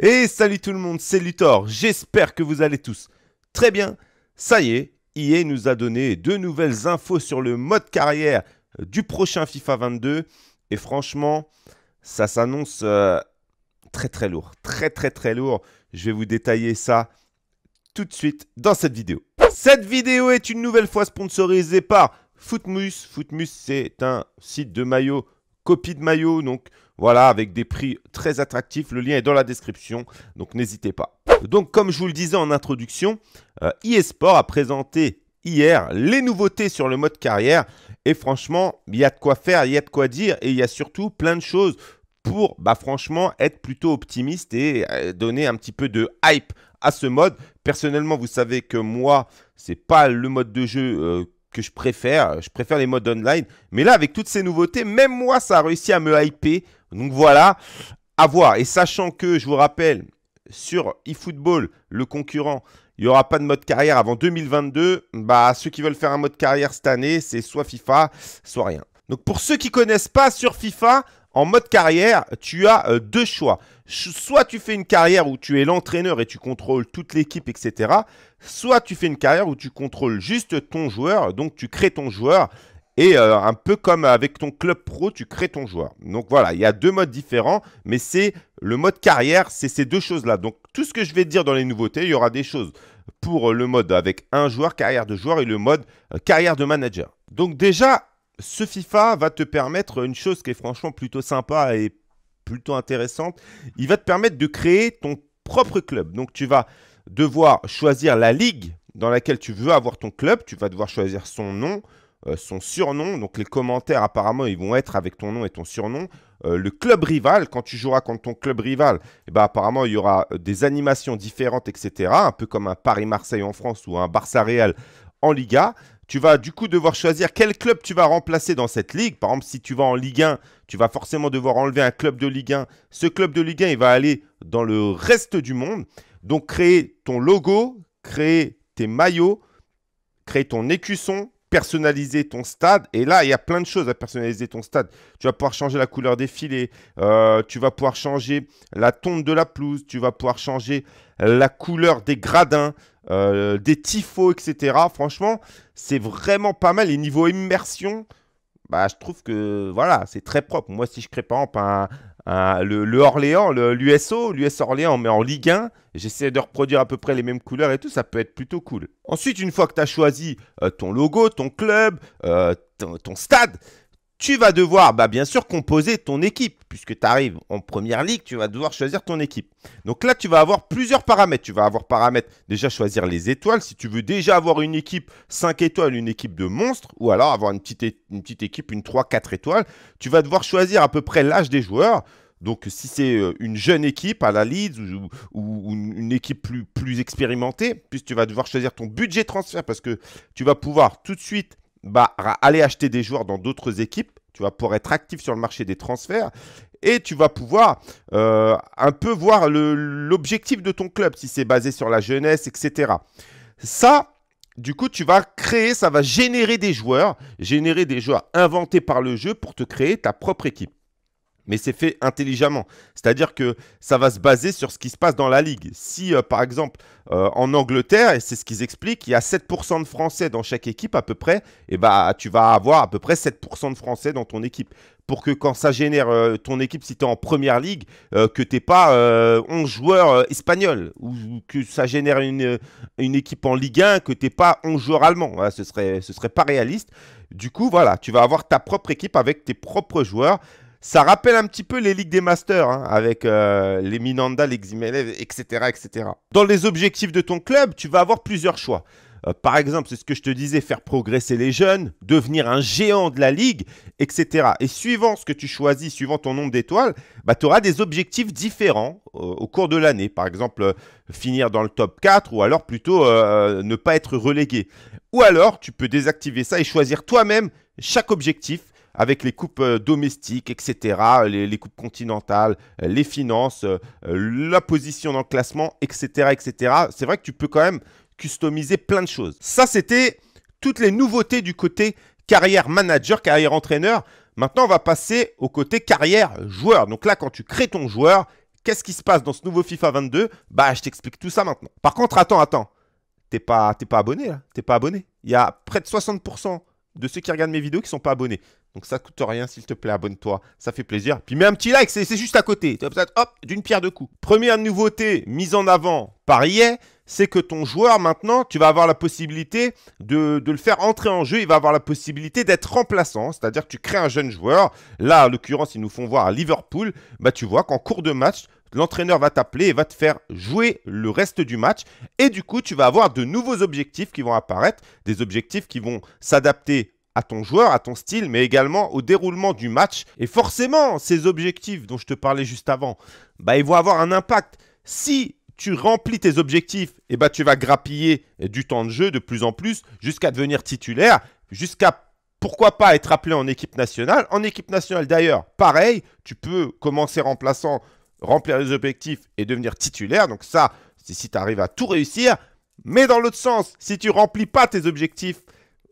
Et salut tout le monde, c'est Luthor, j'espère que vous allez tous très bien. Ça y est, EA nous a donné de nouvelles infos sur le mode carrière du prochain FIFA 22. Et franchement, ça s'annonce euh, très très lourd, très très très lourd. Je vais vous détailler ça tout de suite dans cette vidéo. Cette vidéo est une nouvelle fois sponsorisée par Footmus. Footmus, c'est un site de maillot, copie de maillot, donc voilà, avec des prix très attractifs. Le lien est dans la description, donc n'hésitez pas. Donc, comme je vous le disais en introduction, eSport euh, e a présenté hier les nouveautés sur le mode carrière. Et franchement, il y a de quoi faire, il y a de quoi dire, et il y a surtout plein de choses pour, bah, franchement, être plutôt optimiste et euh, donner un petit peu de hype à ce mode. Personnellement, vous savez que moi, c'est pas le mode de jeu euh, que je préfère. Je préfère les modes online. Mais là, avec toutes ces nouveautés, même moi, ça a réussi à me hyper. Donc voilà, à voir. Et sachant que, je vous rappelle, sur eFootball, le concurrent, il n'y aura pas de mode carrière avant 2022. Bah, ceux qui veulent faire un mode carrière cette année, c'est soit FIFA, soit rien. Donc pour ceux qui ne connaissent pas sur FIFA, en mode carrière, tu as euh, deux choix. Soit tu fais une carrière où tu es l'entraîneur et tu contrôles toute l'équipe, etc. Soit tu fais une carrière où tu contrôles juste ton joueur, donc tu crées ton joueur et euh, un peu comme avec ton club pro, tu crées ton joueur. Donc voilà, il y a deux modes différents, mais c'est le mode carrière, c'est ces deux choses-là. Donc tout ce que je vais dire dans les nouveautés, il y aura des choses pour euh, le mode avec un joueur, carrière de joueur, et le mode euh, carrière de manager. Donc déjà, ce FIFA va te permettre une chose qui est franchement plutôt sympa et plutôt intéressante. Il va te permettre de créer ton propre club. Donc tu vas devoir choisir la ligue dans laquelle tu veux avoir ton club. Tu vas devoir choisir son nom, euh, son surnom. Donc les commentaires apparemment ils vont être avec ton nom et ton surnom. Euh, le club rival, quand tu joueras contre ton club rival, eh ben, apparemment il y aura euh, des animations différentes, etc. Un peu comme un Paris-Marseille en France ou un Barça-Real en Liga. Tu vas du coup devoir choisir quel club tu vas remplacer dans cette ligue. Par exemple, si tu vas en Ligue 1, tu vas forcément devoir enlever un club de Ligue 1. Ce club de Ligue 1, il va aller dans le reste du monde. Donc créer ton logo, créer tes maillots, créer ton écusson, personnaliser ton stade. Et là, il y a plein de choses à personnaliser ton stade. Tu vas pouvoir changer la couleur des filets, euh, tu vas pouvoir changer la tonte de la pelouse, tu vas pouvoir changer la couleur des gradins, euh, des tifos, etc. Franchement, c'est vraiment pas mal. Et niveau immersion, bah, je trouve que voilà, c'est très propre. Moi, si je crée par exemple un, Hein, le, le, Orléans, l'USO, l'US Orléans, mais en Ligue 1, j'essaie de reproduire à peu près les mêmes couleurs et tout, ça peut être plutôt cool. Ensuite, une fois que tu as choisi euh, ton logo, ton club, euh, ton, stade, tu vas devoir, bah, bien sûr, composer ton équipe. Puisque tu arrives en première ligue, tu vas devoir choisir ton équipe. Donc là, tu vas avoir plusieurs paramètres. Tu vas avoir paramètres, déjà choisir les étoiles. Si tu veux déjà avoir une équipe 5 étoiles, une équipe de monstres, ou alors avoir une petite, une petite équipe, une 3-4 étoiles, tu vas devoir choisir à peu près l'âge des joueurs. Donc si c'est euh, une jeune équipe à la Leeds ou, une équipe plus, plus expérimentée, puis tu vas devoir choisir ton budget transfert parce que tu vas pouvoir tout de suite bah, aller acheter des joueurs dans d'autres équipes. Tu vas pour être actif sur le marché des transferts et tu vas pouvoir euh, un peu voir l'objectif de ton club, si c'est basé sur la jeunesse, etc. Ça, du coup, tu vas créer, ça va générer des joueurs, générer des joueurs inventés par le jeu pour te créer ta propre équipe. Mais c'est fait intelligemment. C'est-à-dire que ça va se baser sur ce qui se passe dans la ligue. Si, euh, par exemple, euh, en Angleterre, et c'est ce qu'ils expliquent, il y a 7% de Français dans chaque équipe à peu près, et eh bah ben, tu vas avoir à peu près 7% de Français dans ton équipe. Pour que quand ça génère euh, ton équipe, si tu es en première ligue, que tu pas 11 joueurs espagnols, ou, que ça génère une, une équipe en Ligue 1, que tu pas 11 joueurs allemands. ce serait, ce serait pas réaliste. Du coup, voilà, tu vas avoir ta propre équipe avec tes propres joueurs. Ça rappelle un petit peu les ligues des masters, hein, avec euh, les Minanda, les Ximelev, etc., etc. Dans les objectifs de ton club, tu vas avoir plusieurs choix. Euh, par exemple, c'est ce que je te disais, faire progresser les jeunes, devenir un géant de la ligue, etc. Et suivant ce que tu choisis, suivant ton nombre d'étoiles, bah, tu auras des objectifs différents euh, au cours de l'année. Par exemple, finir dans le top 4 ou alors plutôt ne pas être relégué. Ou alors, tu peux désactiver ça et choisir toi-même chaque objectif avec les coupes euh, domestiques, etc., les, coupes continentales, euh, les finances, euh, la position dans le classement, etc., etc. C'est vrai que tu peux quand même customiser plein de choses. Ça, c'était toutes les nouveautés du côté carrière manager, carrière entraîneur. Maintenant, on va passer au côté carrière joueur. Donc là, quand tu crées ton joueur, qu'est-ce qui se passe dans ce nouveau FIFA 22 Bah, je t'explique tout ça maintenant. Par contre, attends, attends. T'es pas, pas abonné là T'es pas abonné Il y a près de 60% de ceux qui regardent mes vidéos qui sont pas abonnés. Donc ça coûte rien, s'il te plaît, abonne-toi. Ça fait plaisir. Puis mets un petit like, c'est juste à côté. Hop, d'une pierre deux coups. Première nouveauté mise en avant par EA, c'est que ton joueur, maintenant, tu vas avoir la possibilité de, le faire entrer en jeu. Il va avoir la possibilité d'être remplaçant. C'est-à-dire que tu crées un jeune joueur. Là, en l'occurrence, ils nous font voir à Liverpool. Bah, tu vois qu'en cours de match, l'entraîneur va t'appeler et va te faire jouer le reste du match. Et du coup, tu vas avoir de nouveaux objectifs qui vont apparaître, des objectifs qui vont s'adapter à ton joueur, à ton style, mais également au déroulement du match. Et forcément, ces objectifs dont je te parlais juste avant, bah, ils vont avoir un impact. Si tu remplis tes objectifs, et eh bah, tu vas grappiller du temps de jeu de plus en plus jusqu'à devenir titulaire, jusqu'à pourquoi pas être appelé en équipe nationale. En équipe nationale d'ailleurs, pareil, tu peux commencer remplaçant, remplir les objectifs et devenir titulaire. Donc ça, c'est si tu arrives à tout réussir. Mais dans l'autre sens, si tu remplis pas tes objectifs,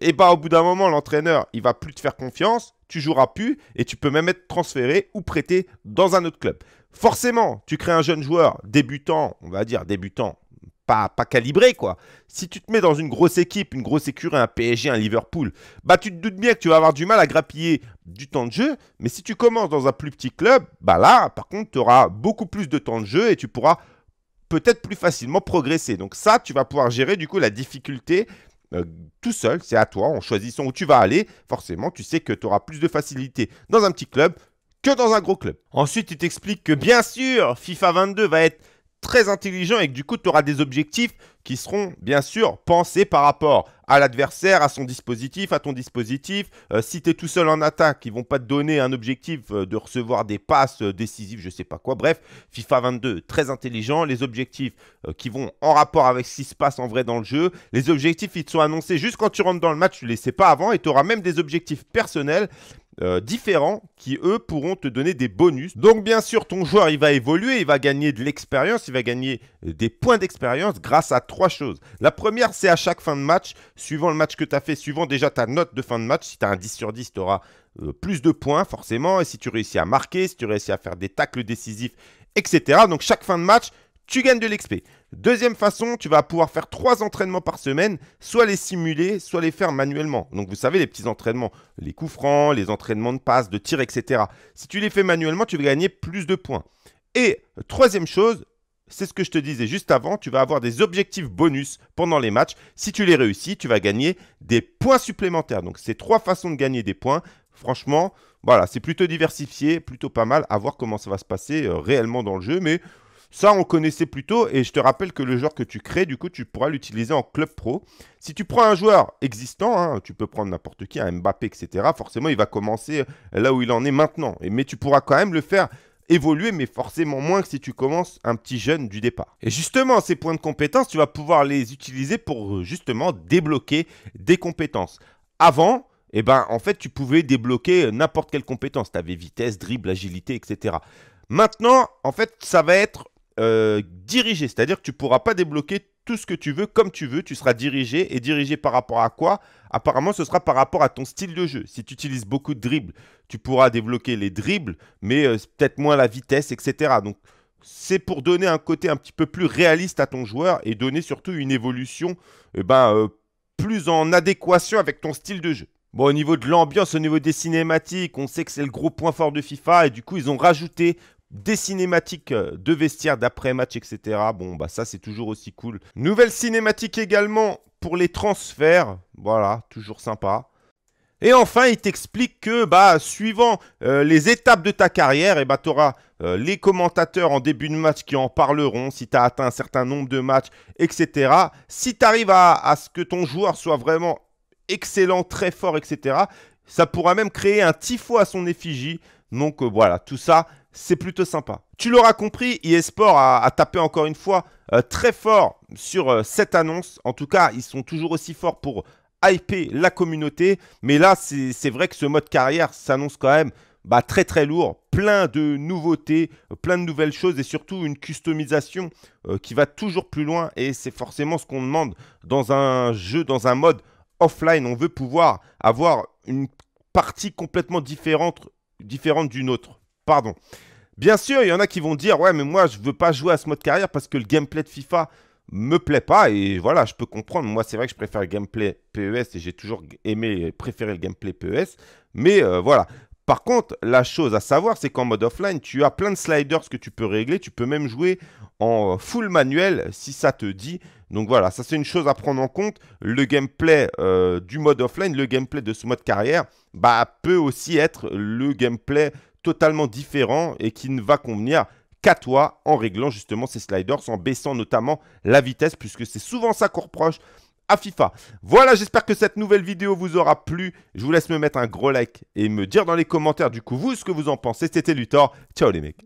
et bah au bout d'un moment, l'entraîneur, il va plus te faire confiance, tu joueras plus et tu peux même être transféré ou prêté dans un autre club. Forcément, tu crées un jeune joueur débutant, on va dire débutant, pas, pas calibré quoi. Si tu te mets dans une grosse équipe, une grosse écurie, un PSG, un Liverpool, bah tu te doutes bien que tu vas avoir du mal à grappiller du temps de jeu. Mais si tu commences dans un plus petit club, bah là, par contre, tu auras beaucoup plus de temps de jeu et tu pourras peut-être plus facilement progresser. Donc ça, tu vas pouvoir gérer du coup la difficulté euh, tout seul, c'est à toi, en choisissant où tu vas aller, forcément tu sais que tu auras plus de facilité dans un petit club que dans un gros club. Ensuite, il t'explique que bien sûr, FIFA 22 va être très intelligent et que du coup, tu auras des objectifs qui seront bien sûr pensés par rapport à l'adversaire, à son dispositif, à ton dispositif. Euh, si tu es tout seul en attaque, ils vont pas te donner un objectif euh, de recevoir des passes euh, décisives, je sais pas quoi. Bref, FIFA 22, très intelligent. Les objectifs qui vont en rapport avec ce qui se passe en vrai dans le jeu. Les objectifs, ils te sont annoncés juste quand tu rentres dans le match, tu les sais pas avant et tu auras même des objectifs personnels euh, différents qui, eux, pourront te donner des bonus. Donc, bien sûr, ton joueur, il va évoluer, il va gagner de l'expérience, il va gagner des points d'expérience grâce à trois choses. La première, c'est à chaque fin de match, suivant le match que tu as fait, suivant déjà ta note de fin de match. Si tu as un 10 sur 10, tu auras euh, plus de points, forcément. Et si tu réussis à marquer, si tu réussis à faire des tacles décisifs, etc. Donc, chaque fin de match, tu gagnes de l'XP. Deuxième façon, tu vas pouvoir faire trois entraînements par semaine, soit les simuler, soit les faire manuellement. Donc vous savez, les petits entraînements, les coups francs, les entraînements de passe, de tir, etc. Si tu les fais manuellement, tu vas gagner plus de points. Et troisième chose, c'est ce que je te disais juste avant, tu vas avoir des objectifs bonus pendant les matchs. Si tu les réussis, tu vas gagner des points supplémentaires. Donc c'est trois façons de gagner des points. Franchement, voilà, c'est plutôt diversifié, plutôt pas mal à voir comment ça va se passer euh, réellement dans le jeu. Mais ça, on connaissait plus tôt et je te rappelle que le joueur que tu crées, du coup, tu pourras l'utiliser en club pro. Si tu prends un joueur existant, hein, tu peux prendre n'importe qui, un Mbappé, etc., forcément, il va commencer euh, là où il en est maintenant. mais tu pourras quand même le faire évoluer, mais forcément moins que si tu commences un petit jeune du départ. Et justement, ces points de compétences, tu vas pouvoir les utiliser pour euh, justement débloquer des compétences. Avant, eh ben, en fait, tu pouvais débloquer euh, n'importe quelle compétence. Tu avais vitesse, dribble, agilité, etc. Maintenant, en fait, ça va être euh, dirigé, c'est-à-dire que tu ne pourras pas débloquer tout ce que tu veux comme tu veux, tu seras dirigé et dirigé par rapport à quoi Apparemment, ce sera par rapport à ton style de jeu. Si tu utilises beaucoup de dribbles, tu pourras débloquer les dribbles, mais euh, peut-être moins la vitesse, etc. Donc, c'est pour donner un côté un petit peu plus réaliste à ton joueur et donner surtout une évolution eh ben, euh, plus en adéquation avec ton style de jeu. Bon, au niveau de l'ambiance, au niveau des cinématiques, on sait que c'est le gros point fort de FIFA et du coup, ils ont rajouté des cinématiques euh, de vestiaire d'après-match, etc. Bon, bah ça, c'est toujours aussi cool. Nouvelle cinématique également pour les transferts. Voilà, toujours sympa. Et enfin, il t'explique que, bah, suivant euh, les étapes de ta carrière, et eh bah, tu auras euh, les commentateurs en début de match qui en parleront, si tu as atteint un certain nombre de matchs, etc. Si tu arrives à ce que ton joueur soit vraiment excellent, très fort, etc., ça pourra même créer un tifo à son effigie. Donc euh, voilà, tout ça, c'est plutôt sympa. Tu l'auras compris, eSport a, tapé encore une fois euh, très fort sur euh, cette annonce. En tout cas, ils sont toujours aussi forts pour hyper la communauté. Mais là, c'est vrai que ce mode carrière s'annonce quand même bah, très très lourd, plein de nouveautés, plein de nouvelles choses et surtout une customisation qui va toujours plus loin et c'est forcément ce qu'on demande dans un jeu, dans un mode offline. On veut pouvoir avoir une partie complètement différente, d'une autre. Pardon. Bien sûr, il y en a qui vont dire ouais mais moi je veux pas jouer à ce mode carrière parce que le gameplay de FIFA me plaît pas et voilà, je peux comprendre. Moi, c'est vrai que je préfère le gameplay PES et j'ai toujours aimé préférer le gameplay PES, mais euh, voilà, par contre, la chose à savoir, c'est qu'en mode offline, tu as plein de sliders que tu peux régler. Tu peux même jouer en full manuel si ça te dit. Donc voilà, ça c'est une chose à prendre en compte. Le gameplay euh, du mode offline, le gameplay de ce mode carrière, bah, peut aussi être le gameplay totalement différent et qui ne va convenir qu'à toi en réglant justement ces sliders, en baissant notamment la vitesse, puisque c'est souvent ça qu'on reproche à FIFA. Voilà, j'espère que cette nouvelle vidéo vous aura plu. Je vous laisse me mettre un gros like et me dire dans les commentaires du coup vous ce que vous en pensez. C'était Luthor. Ciao les mecs.